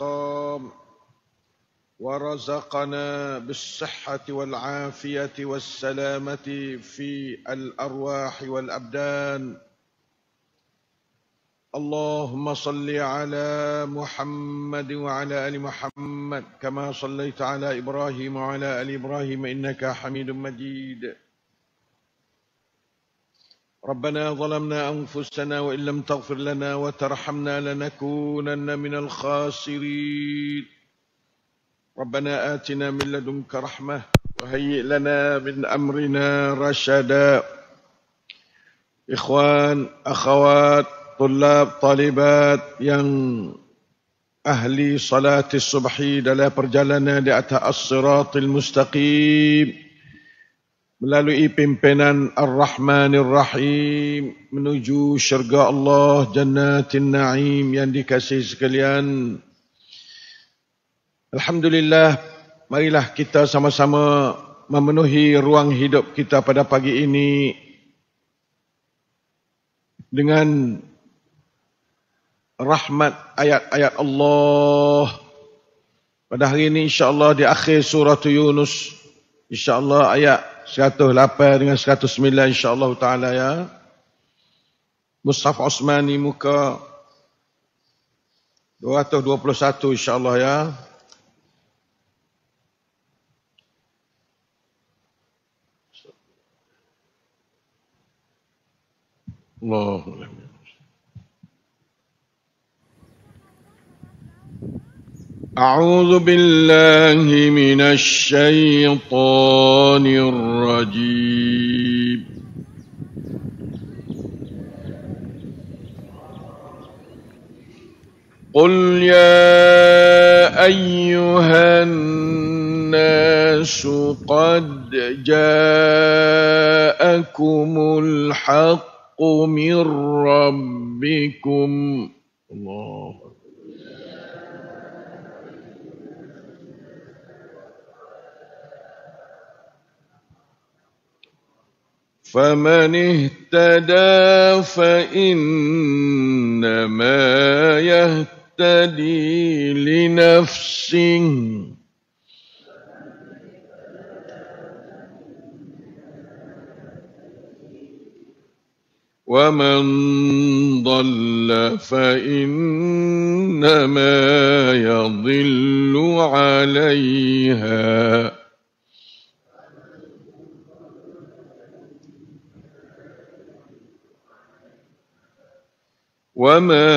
والسقام ورزقنا بالصحة والعافية والسلامة في الأرواح والأبدان اللهم صل على محمد وعلى ال محمد كما صليت على ابراهيم وعلى ال ابراهيم انك حميد مجيد ربنا ظلمنا أنفسنا وإن لم تغفر لنا وترحمنا لنكونن من الخاسرين ربنا آتنا من لدنك رحمة وهيئ لنا من أمرنا رشدا إخوان أخوات طلاب طالبات yang ahli salat subuh dalam perjalanan di atas as mustaqim melalui pimpinan Ar-Rahmanir Rahim menuju syurga Allah Jannatin Naim yang dikasihi sekalian. Alhamdulillah, marilah kita sama-sama memenuhi ruang hidup kita pada pagi ini dengan rahmat ayat-ayat Allah. Pada hari ini insya-Allah di akhir surah Yunus insya-Allah ayat 108 dengan 109 insyaAllah ta'ala ya. Mustaf Osmani muka 221 insyaAllah ya. Allahumma أعوذ بالله من الشيطان الرجيم قل يا أيها الناس قد جاءكم الحق من ربكم الله فمن اهتدى فإنما يهتدي لنفسه ومن ضل فإنما يضل عليها وما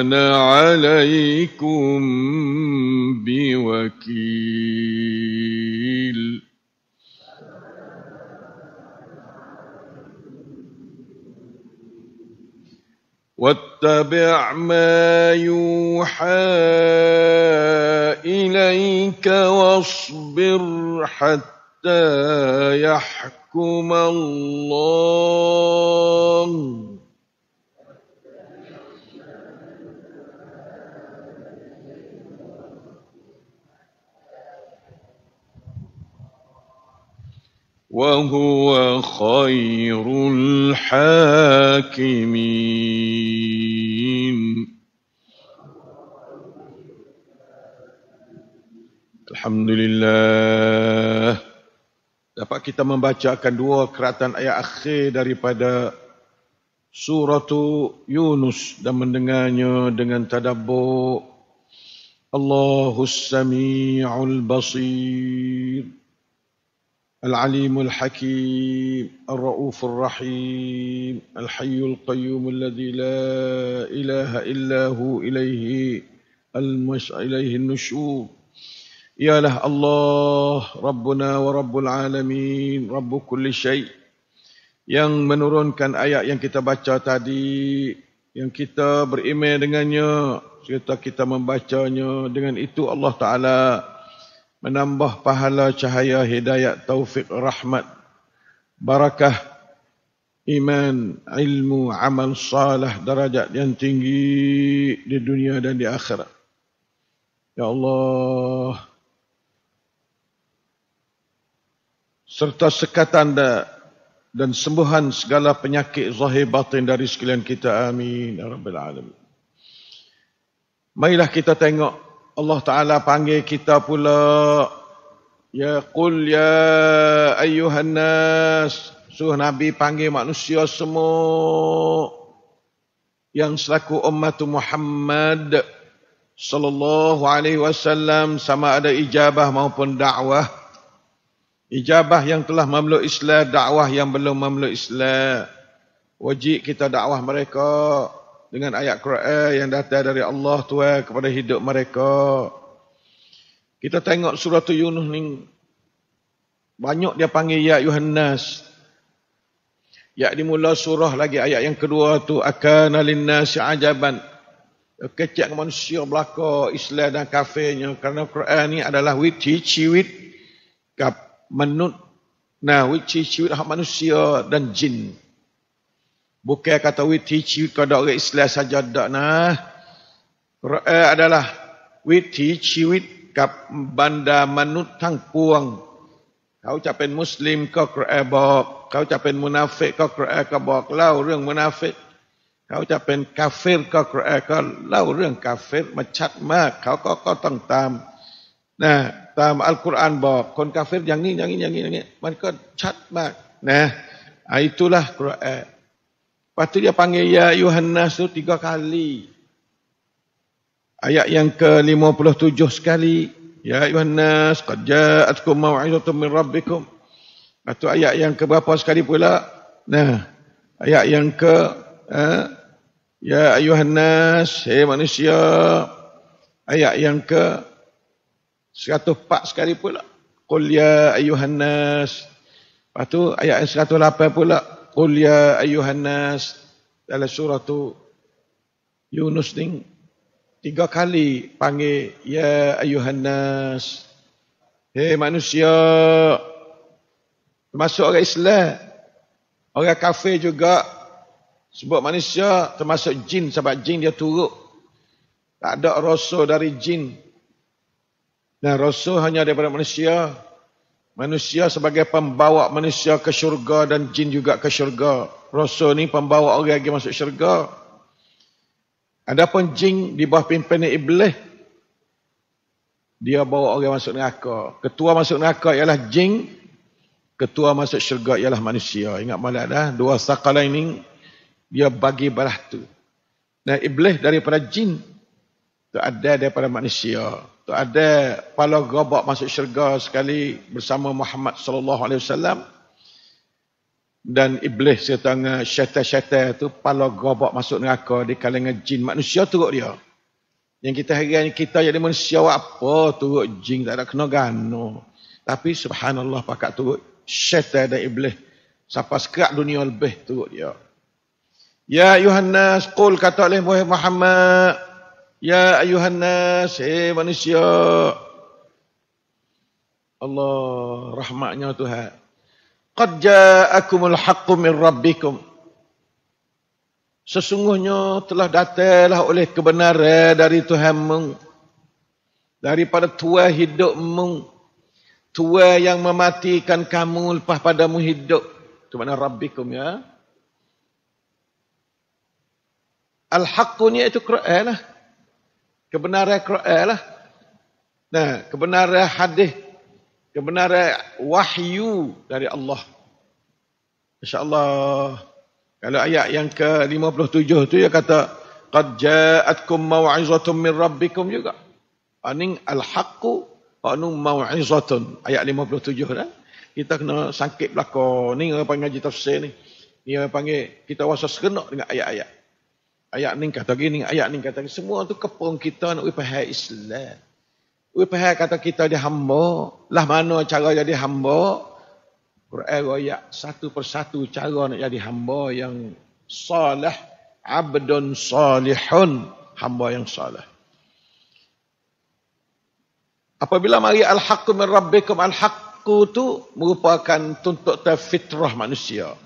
أنا عليكم بوكيل واتبع ما يوحى إليك واصبر حتى يحكم الله وهو خير الحاكمين الحمد لله dapat kita membacakan dua keratan ayat akhir daripada surah Yunus dan mendengarnya dengan tadabbur Allahus Sami'ul Basir العليم الحكيم الرؤوف الرحيم الحي القيوم الذي لا إله إلا هو إليه المش... إليه النشوب يا له الله ربنا ورب العالمين رب كل شيء yang menurunkan ayat yang kita baca tadi yang kita berimej dengannya cerita kita membacanya dengan itu Allah Ta'ala menambah pahala cahaya hidayat taufik rahmat barakah iman ilmu amal salah darajat yang tinggi di dunia dan di akhirat ya Allah serta sekatan dan sembuhan segala penyakit zahir batin dari sekalian kita amin ya rabbal alamin Marilah kita tengok Allah Ta'ala panggil kita pula. Ya qul ya ayyuhan nas. Suruh Nabi panggil manusia semua yang selaku umat Muhammad sallallahu alaihi wasallam sama ada ijabah maupun dakwah ijabah yang telah memeluk Islam dakwah yang belum memeluk Islam wajib kita dakwah mereka dengan ayat Quran yang datang dari Allah Tuhan kepada hidup mereka. Kita tengok surah tu Yunus ni banyak dia panggil ya Yohanes. Ya di dimula surah lagi ayat yang kedua tu akana linnasi ajaban. Kecik manusia belaka Islam dan kafirnya kerana Quran ni adalah witi ciwit kap menut nah witi ciwit hak manusia dan jin. Bukan kata witi ciut kau dak Islam saja dak nah. Quran adalah วิถีชีวิตกับบ n d a ามนุษย์ทั้งปวงเขาจะเป็นมุสลิมก็กระแอบอก เขาจะเป็นมุนาเฟกก็กระแอก็บอกเล่าเรื่องมุนาเฟกเขาจะเป็นกาเฟรก็กระแอก็เล่าเรื่องกาเฟรมันชัดมาก เขาก็ก็ต้องตามนะตามอัลกุรอานบอก คนกาเฟรอย่างนี้อย่างนี้อย่างนี้อย่างนี้มันก็ชัดมากนะไอ้ตุละกระแอ Lepas tu dia panggil Ya Yuhannas tu tiga kali. Ayat yang ke lima puluh tujuh sekali. Ya Yuhannas, Qad ja'atkum maw'izatum min rabbikum. Lepas tu ayat yang ke berapa sekali pula? Nah, ayat yang ke eh, Ya Yuhannas, hei manusia. Ayat yang ke 104 sekali pula. Qul ya ayyuhannas. Lepas tu ayat yang 108 pula. Qul ya ayyuhan nas dalam surah tu Yunus ni tiga kali panggil ya ayyuhan nas. Hei manusia termasuk orang Islam orang kafir juga sebab manusia termasuk jin sebab jin dia turuk tak ada rasul dari jin dan rasul hanya daripada manusia Manusia sebagai pembawa manusia ke syurga dan jin juga ke syurga. Rasul ni pembawa orang lagi masuk syurga. Adapun jin di bawah pimpinan iblis dia bawa orang masuk neraka. Ketua masuk neraka ialah jin, ketua masuk syurga ialah manusia. Ingat malah dah, dua sakala ini dia bagi balas tu. Dan iblis daripada jin tu ada daripada manusia tu ada pala gobak masuk syurga sekali bersama Muhammad sallallahu alaihi wasallam dan iblis serta dengan syaitan-syaitan tu pala gobak masuk neraka di kalangan jin manusia turut dia. Yang kita hari ini kita jadi manusia apa turut jin tak ada kena gano. Tapi subhanallah pakat turut syaitan dan iblis siapa sekerat dunia lebih turut dia. Ya Yohanes kul kata oleh Muhammad Ya ayuhan nas, hey manusia. Allah rahmatnya Tuhan. Qad ja'akumul haqqu min rabbikum. Sesungguhnya telah datanglah oleh kebenaran dari Tuhanmu. Daripada tua hidupmu. Tua yang mematikan kamu lepas padamu hidup. Itu makna rabbikum ya. Al-haqqu ni itu Quran lah kebenaran Quran lah. Nah, kebenaran hadis, kebenaran wahyu dari Allah. Insya-Allah kalau ayat yang ke-57 tu dia kata qad ja'atkum mau'izatun min rabbikum juga. Aning al-haqqu anu mau'izatun ayat 57 lah. Kan? Kita kena sakit belakang. Ni orang panggil tafsir ni. Ni orang panggil kita rasa serenak dengan ayat-ayat. Ayat ni kata gini, ayat ni kata gini. Semua tu kepung kita nak wipahai Islam. Wipahai kata kita jadi hamba. Lah mana cara jadi hamba? Quran raya satu persatu cara nak jadi hamba yang salah, Abdun salihun. Hamba yang salah. Apabila mari al-haqqu min rabbikum al-haqqu tu merupakan tuntut fitrah manusia.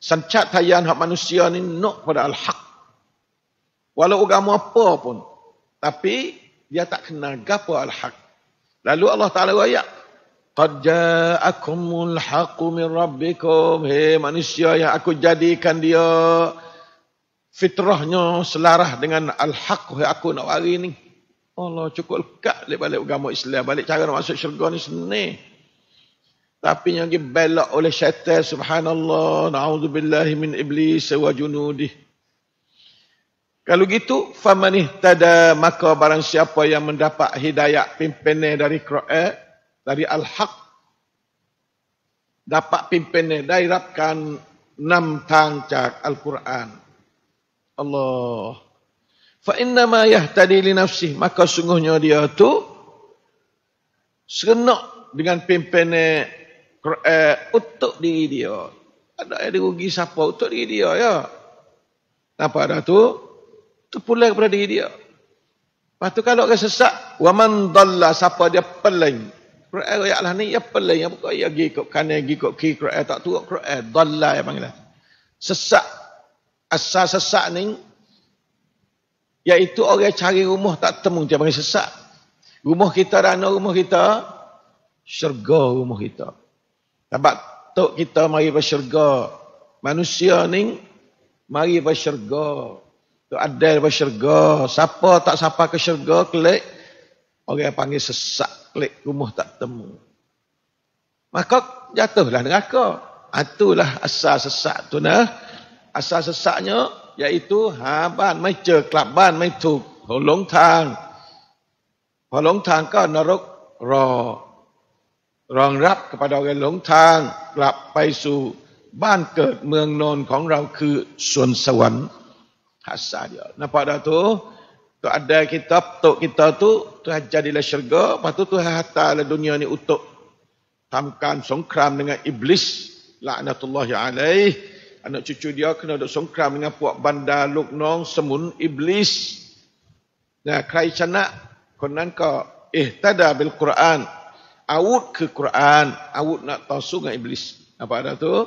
Sancat tayan hak manusia ni nak pada al-haqqu Walau agama apa pun. Tapi dia tak kenal gapa al-haq. Lalu Allah Ta'ala wayak, Qad ja'akumul haqqu min rabbikum. Hei manusia yang aku jadikan dia fitrahnya selaras dengan al-haq yang aku nak wari ni. Allah cukup lekat balik balik agama Islam. Balik cara nak masuk syurga ni seni. Tapi yang dibelak oleh syaitan subhanallah. Na'udzubillahi min iblis wa junudih. Kalau gitu famanih tada maka barang siapa yang mendapat hidayah pimpinan dari Quran dari al-haq dapat pimpinan dairapkan enam tangcak al-Quran. Allah. Fa inna ma yahtadi li nafsi, maka sungguhnya dia tu senok dengan pimpinan Quran untuk diri dia. Ada yang dirugi siapa untuk diri dia ya. Nampak ada tu? Tu pulang kepada diri dia. Lepas tu kalau orang sesat, waman dalla siapa dia peleng? Quran ayat Allah ni ya peleng? ya bukan ya gigi kok kanan gigi kok kiri Quran tak turun Quran dalla yang panggil. Lah. sesak asal sesat ni iaitu orang cari rumah tak temu dia panggil sesak. Rumah kita rana rumah kita syurga rumah kita. Nampak tok kita mari ke syurga. Manusia ni mari ke syurga. Tu ada lepas syurga. Siapa tak sapa ke syurga, klik. Orang yang panggil sesak, klik. Rumah tak temu. Maka jatuhlah neraka. Ah, itulah asal sesak tu nah. Asal sesaknya, iaitu haban, maica, kelaban, maitu, holong tang. Holong tang kau naruk ro. Rong rap kepada orang yang long tang, kelap paisu, ban ke, meng non kong rau ke, sun hasad dia. Nampak dah tu, tu ada kitab, tu kita tu, tu jadilah syurga, lepas tu tu hatalah dunia ni untuk tamkan songkram dengan iblis, laknatullahi alaih, anak cucu dia kena duduk songkram dengan puak bandar luknong semun iblis. Nah, kerai canak, konan kau, eh tada bil Quran, awut ke Quran, awut nak tosu dengan iblis. Apa ada tu?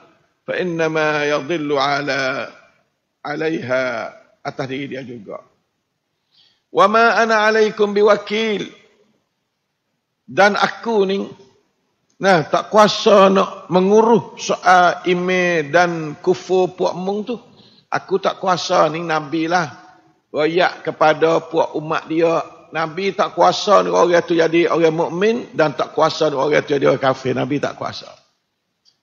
فإنما يضل على alaiha atas diri dia juga. Wa ma ana alaikum biwakil. Dan aku ni nah tak kuasa nak menguruh soal ime dan kufu puak mung tu. Aku tak kuasa ni nabi lah. Royak kepada puak umat dia. Nabi tak kuasa ni orang tu jadi orang mukmin dan tak kuasa ni orang tu jadi orang kafir. Nabi tak kuasa.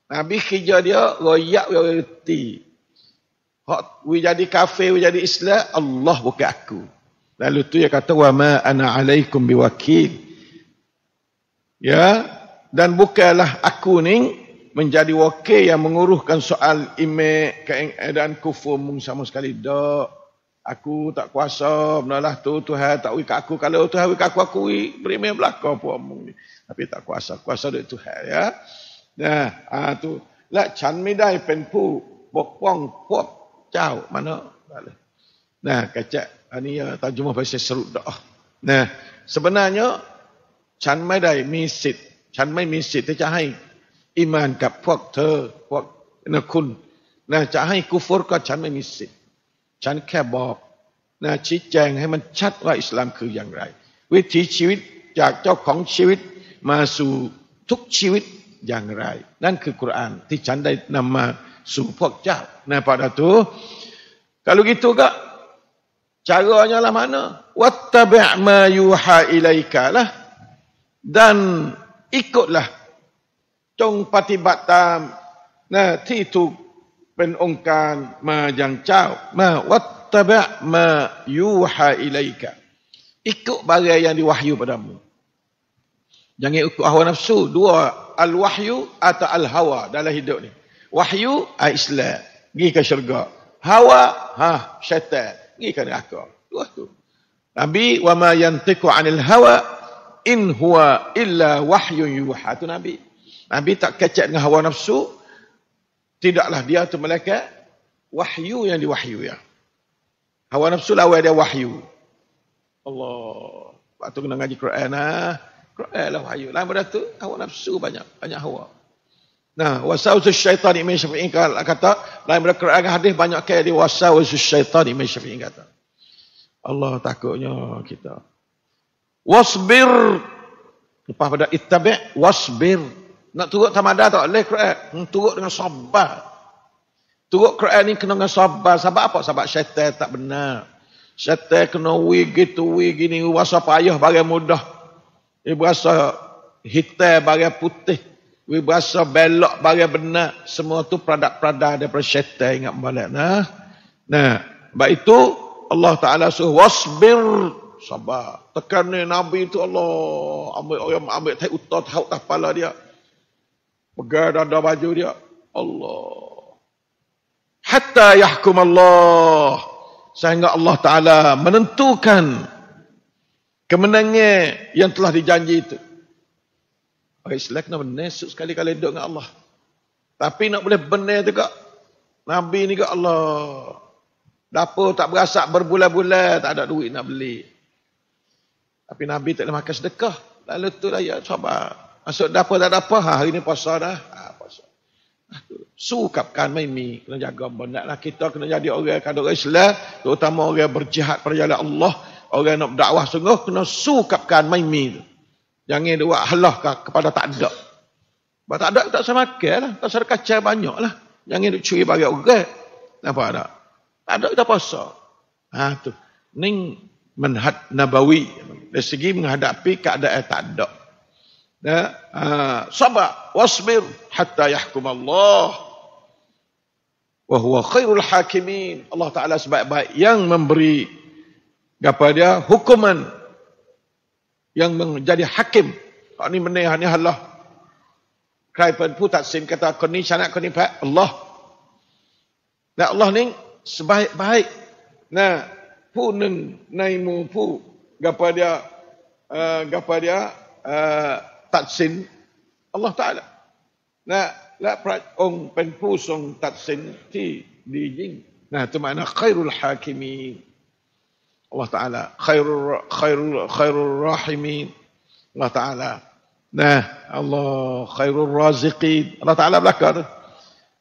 Nabi kerja dia royak royalti. Hak we jadi kafir, we jadi Islam, Allah bukan aku. Lalu tu dia kata wa ma ana alaikum biwakil. Ya, dan bukalah aku ni menjadi wakil yang menguruhkan soal imej keadaan kufur mung sama sekali dak aku tak kuasa benarlah tu Tuhan tak wik aku kalau Tuhan wik aku aku wik berimeh belakang puak tapi tak kuasa kuasa dek Tuhan ya นะอาตุและฉันไม่ได้เป็นผู้ปกป้องพวกเจ้ามันเนาะนะกระจะอันนี้ต e r j e m a h bahasa Serut นะสบนาเนาะฉันไม่ได้มีสิทธิ์ ฉันไม่มีสิทธิ์ที่จะให้อิมานกับพวกเธอพวกนะคุณนะจะให้กุฟรก็ฉันไม่มีสิทธิ์ฉันแค่บอกนะชี้แจงให้มันชัดว่าอิสลามคืออย่างไร วิถีชีวิตจากเจ้าของชีวิตมาสู่ทุกชีวิตอย่างไรนั่นคือกุรานที่ฉันได้นำมาสู่พวกเจ้าในพระดาตู kalau gitu ke caranya lah mana wattabi' ma yuha ilaika lah dan ikutlah cong patibat nah ti tu pen ongkan ma jang cau ma wattabi' ilaika ikut barang yang diwahyu padamu Jangan ikut hawa nafsu. Dua, al-wahyu atau al-hawa dalam hidup ni. Wahyu, al-islam. Pergi ke syurga. Hawa, ha, syaitan. Pergi ke neraka. Dua tu. Nabi, wa ma yantiku anil hawa, in huwa illa wahyu yuha. Itu Nabi. Nabi tak kecek dengan hawa nafsu. Tidaklah dia tu mereka wahyu yang diwahyu ya. Hawa nafsu lah dia wahyu. Allah. Waktu kena ngaji Quran lah. Ha? Quranlah wahyu. lain dah tu, hawa nafsu banyak. Banyak hawa. Nah, wasawusus syaitan imin syafi'in kata, lain pada Quran dan hadis banyak kaya di wasawusus syaitan imin syafi'in kata. Allah takutnya kita. Wasbir. Lepas pada itabek, wasbir. Nak turut tamada tak boleh Quran. Hmm, turut dengan sabar. Turut Quran ni kena dengan sabar. Sabar apa? Sabar syaitan tak benar. Syaitan kena tu wigi ni. Wasa payah bagai mudah. Dia berasa hitam bagai putih. Dia berasa belok bagai benar. Semua tu peradak-peradak daripada syaitan ingat balik. Nah, nah. baik itu Allah Ta'ala suruh wasbir. Sabar. Tekan ni Nabi tu Allah. Ambil orang ambil tak utah tak utah kepala dia. Pegar dada baju dia. Allah. Hatta yahkum Allah. Sehingga Allah Ta'ala menentukan Kemenangnya yang telah dijanji itu. Orang Islam kena menesuk sekali-kali hidup dengan Allah. Tapi nak boleh benar juga. Nabi ni ke Allah. Dapur tak berasak berbulan-bulan. Tak ada duit nak beli. Tapi Nabi tak boleh makan sedekah. Lalu tu lah ya sabar. Masuk dapur tak ada apa. Ha, hari ni puasa dah. Ha, puasa. Sukapkan maimi. Kena jaga benda lah. Kita kena jadi orang. Kadang-kadang Islam. Terutama orang berjihad perjalanan Allah. Allah orang nak dakwah sungguh kena sukapkan maimi tu. Jangan dia buat halah kepada tak ada. Bah, tak ada tak semakan lah. Tak serkaca banyak lah. Jangan dia curi bagi orang. Kenapa ada? Tak ada kita puasa. Ha tu. Ning menhad nabawi. Dari segi menghadapi keadaan tak ada. Ya, ha, sabar wasbir hatta yahkum Allah. Wa huwa khairul hakimin. Allah Taala sebaik-baik yang memberi kepada hukuman yang menjadi hakim. Kau ni benda yang Allah. Kaipan pun tak sin kata, kau ni syanat kau ni pak Allah. Dan Allah ni sebaik-baik. Nah, pun naimu pu kepada uh, eh, kepada uh, eh, tatsin Allah Taala. Nah, la prat ong pen pu song tatsin ti di jing. Nah, tu makna khairul hakimi. Allah Ta'ala khairul, khairul, khairul rahimin Allah Ta'ala Nah Allah khairul raziqin Allah Ta'ala belakar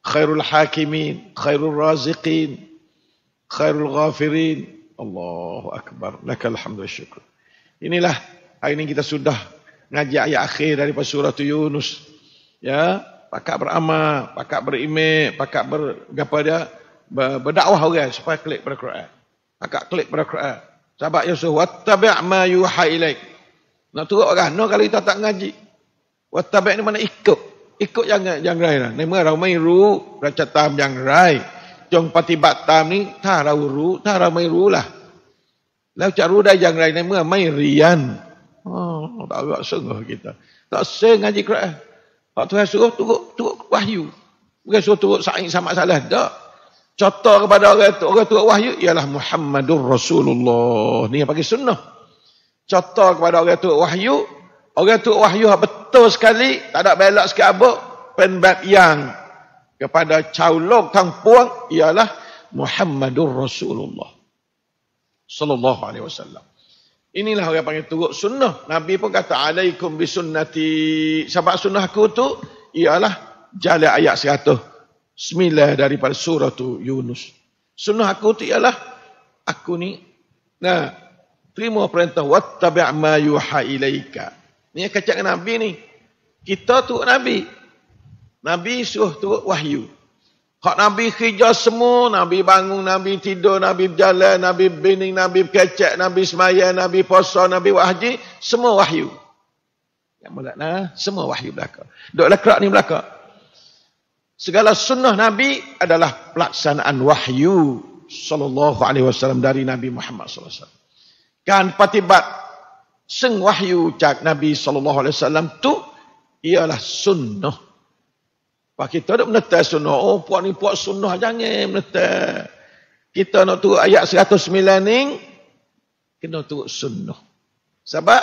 Khairul hakimin Khairul raziqin Khairul ghafirin Allahu Akbar Laka alhamdulillah syukur Inilah hari ini kita sudah Ngaji ayat akhir dari surah Yunus Ya Pakak beramal, pakak berimek, pakak ber, dia, berdakwah orang supaya klik pada Quran agak klik pada Quran. Sahabat Yusuf, wattabi' ma yuha ilaik. Nak turut orang, no kalau kita tak ngaji. Wattabi' ni mana ikut. Ikut yang yang rai lah. Nama ramai ru, raca tam yang rai. Jong pati batam ni, tak rau ru, tak ramai ru lah. Lalu cak ru dah yang rai, nama mai rian. Oh, tak agak sengah kita. Tak sengah ngaji Quran. Pak Tuhan suruh turut, turut wahyu. Bukan suruh turut sa'ing sama salah. Tak. Contoh kepada orang itu orang itu wahyu ialah Muhammadur Rasulullah. Ni yang panggil sunnah. Contoh kepada orang itu wahyu, orang itu wahyu betul sekali, tak ada belak sikit apa, penbab yang kepada caulok tang puang ialah Muhammadur Rasulullah. Sallallahu alaihi wasallam. Inilah orang panggil turut sunnah. Nabi pun kata, Alaikum bisunnati. Sebab sunnah aku tu, ialah jalan ayat 100. Bismillah daripada surah tu Yunus. Sunnah aku tu ialah aku ni nah terima perintah wattabi' ma yuha ilaika. Ni kacak dengan nabi ni. Kita tu nabi. Nabi suruh tu wahyu. Hak nabi hijau semua, nabi bangun, nabi tidur, nabi berjalan, nabi bining, nabi kecek, nabi semaya, nabi puasa, nabi wahji, semua wahyu. Yang mulak nah, semua wahyu belaka. Doklah kerak ni belaka segala sunnah Nabi adalah pelaksanaan wahyu sallallahu alaihi wasallam dari Nabi Muhammad sallallahu alaihi wasallam. Kan patibat seng wahyu cak Nabi sallallahu alaihi wasallam tu ialah sunnah. Pak kita nak menetas sunnah, oh puak ni puak sunnah jangan menetas. Kita nak turut ayat 109 ni kena turut sunnah. Sebab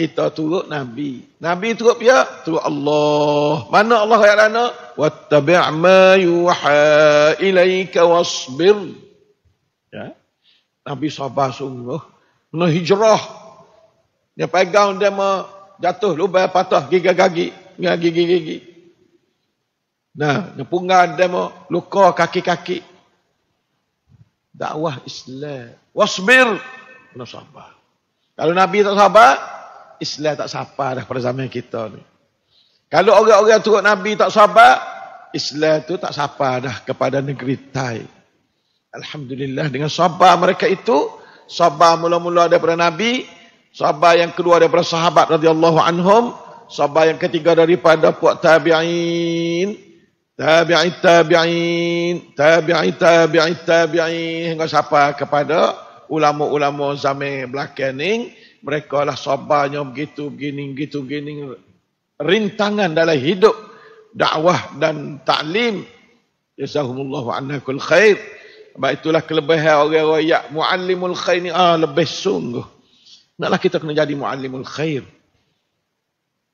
kita turut Nabi. Nabi turut pihak, turut Allah. Mana Allah yang mana? Wattabi' ma yuha ilaika wasbir. Ya. Nabi sabar sungguh. Kena hijrah. Dia pegang dia mah jatuh lubang patah gigi gigi dengan gigi gigi. Nah, dia punggah dia mah luka kaki-kaki. Dakwah Islam. Wasbir. Kena sabar. Kalau Nabi tak sabar, Islam tak sabar dah pada zaman kita ni. Kalau orang-orang turut Nabi tak sabar, Islam tu tak sabar dah kepada negeri Thai. Alhamdulillah dengan sabar mereka itu, sabar mula-mula daripada Nabi, sabar yang kedua daripada sahabat radhiyallahu anhum, sabar yang ketiga daripada puak tabi'in, tabi'in, tabi'in, tabi'in, tabi'in, tabi'in, hingga sabar kepada ulama-ulama zaman belakang ini, mereka lah sabarnya begitu, begini, begitu, begini. Rintangan dalam hidup dakwah dan ta'lim. Jazahumullah wa'ana kul khair. Baik itulah kelebihan orang-orang yang mu'allimul khair ni. Ah, lebih sungguh. Naklah kita kena jadi mu'allimul khair.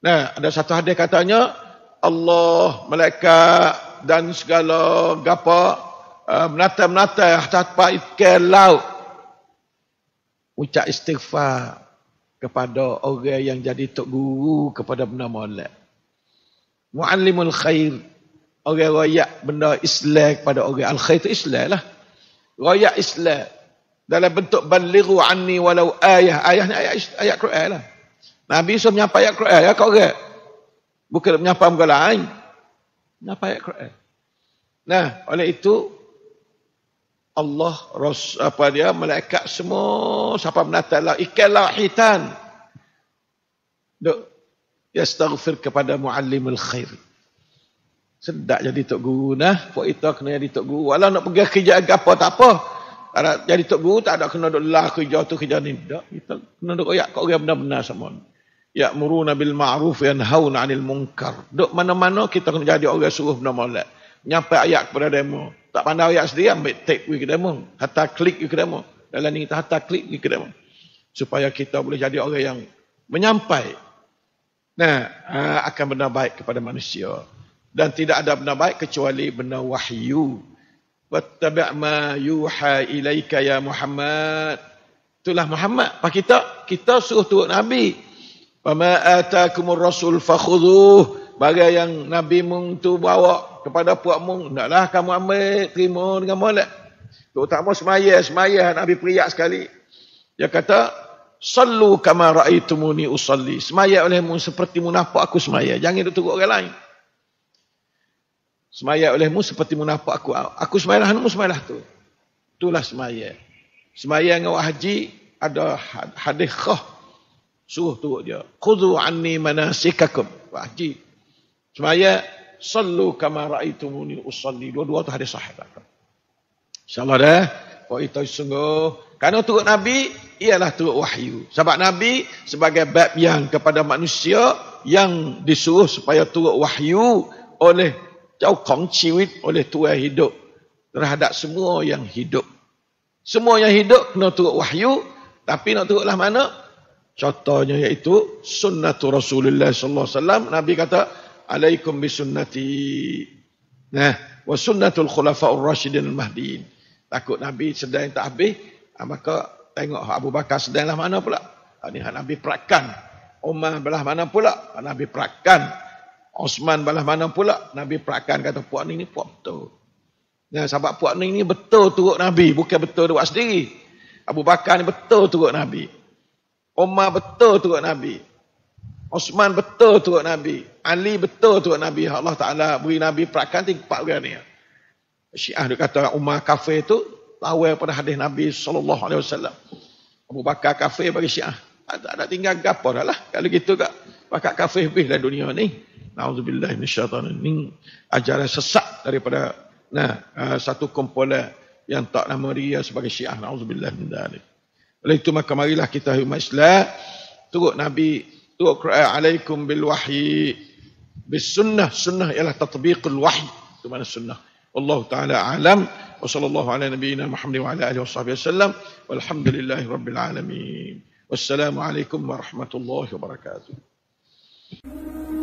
Nah, ada satu hadis katanya, Allah, malaikat dan segala gapa ah, menata-menata atas paikan laut. Ucap istighfar kepada orang yang jadi tok guru kepada benda molek. Muallimul khair orang royak benda Islam kepada orang al-khair itu Islam lah. Royak Islam dalam bentuk balighu anni walau ayah ayah ni ayat ayat Quran lah. Nabi suruh menyapa ayat Quran ya lah kau orang. Bukan menyapa muka lain. Menyapa ayat Quran. Nah, oleh itu Allah Ros apa dia malaikat semua siapa menatal lah ikal hitan ya yastaghfir kepada muallimul khair sedak jadi tok guru nah buat itu kena jadi tok guru walau nak pergi kerja apa tak apa ada jadi tok guru tak ada kena duk lah kerja tu kerja ni dak kita kena dok koyak kok orang benar-benar sama ya muruna bil ma'ruf yanhauna 'anil munkar dok mana-mana kita kena jadi orang suruh benar-benar nyampe ayat kepada demo. Tak pandai ayat sendiri, ambil tape pergi ke demo. Hatta klik pergi ke demo. Dalam ni kita hatta klik pergi ke demo. Supaya kita boleh jadi orang yang menyampai. Nah, ha, akan benda baik kepada manusia. Dan tidak ada benda baik kecuali benda wahyu. Wattabi' ma yuha ilaika ya Muhammad. Itulah Muhammad. Pak kita, kita suruh turut Nabi. Fama atakumur rasul fakhuduh. Bagai yang Nabi mung tu bawa kepada puakmu, naklah kamu ambil, terima dengan molek. Terutama semaya, semaya Nabi periak sekali. Dia kata, Sallu kama ra'aitumuni usalli. Semaya olehmu seperti munafak aku semaya. Jangan duduk tunggu orang lain. Semaya olehmu seperti munafak aku. Aku semaya lah, kamu semaya tu. Itulah semaya. Semaya dengan wahji, ada hadis khah. Suruh tunggu dia. Khudu anni manasikakum. Wahji. Semaya, sallu kama raaitumuni usalli dua-dua itu hadis sahih tak insyaallah dah kau itu sungguh karena turut nabi ialah turut wahyu sebab nabi sebagai bab yang kepada manusia yang disuruh supaya turut wahyu oleh jaukong ciwit oleh tua hidup terhadap semua yang hidup semua yang hidup kena turut wahyu tapi nak turutlah mana contohnya iaitu sunnatul rasulullah sallallahu nabi kata alaikum bisunnati nah wa sunnatul khulafaur rasyidin mahdiin takut nabi sedang tak habis ah, maka tengok Abu Bakar sedanglah mana pula ini ah, nabi perakan Umar belah mana pula nabi perakan Osman belah mana pula nabi perakan kata puak ni ni puak betul nah sahabat puak ni ni betul turut nabi bukan betul dia buat sendiri Abu Bakar ni betul turut nabi Umar betul turut nabi Osman betul tu tuak Nabi. Ali betul tu tuak Nabi. Allah Ta'ala beri Nabi perakan tiga empat orang ni. Syiah dia kata Umar kafir tu lawa pada hadis Nabi SAW. Abu Bakar kafir bagi Syiah. Tak ada tinggal gapa dah lah. Kalau gitu kak. Bakar kafir habis dah dunia ni. Na'udzubillah ni syaitan ni. Ajaran sesat daripada nah, ah, satu kumpulan yang tak nama dia sebagai Syiah. Na'udzubillah ni. Oleh itu maka marilah kita umat Islam. Turut Nabi tuqra'a alaikum bil wahyi bis sunnah sunnah ialah tatbiqul wahyi itu mana sunnah Allah taala alam wa sallallahu ala nabiyyina Muhammad wa ala alihi washabihi wasallam walhamdulillahi rabbil alamin wassalamu alaikum warahmatullahi wabarakatuh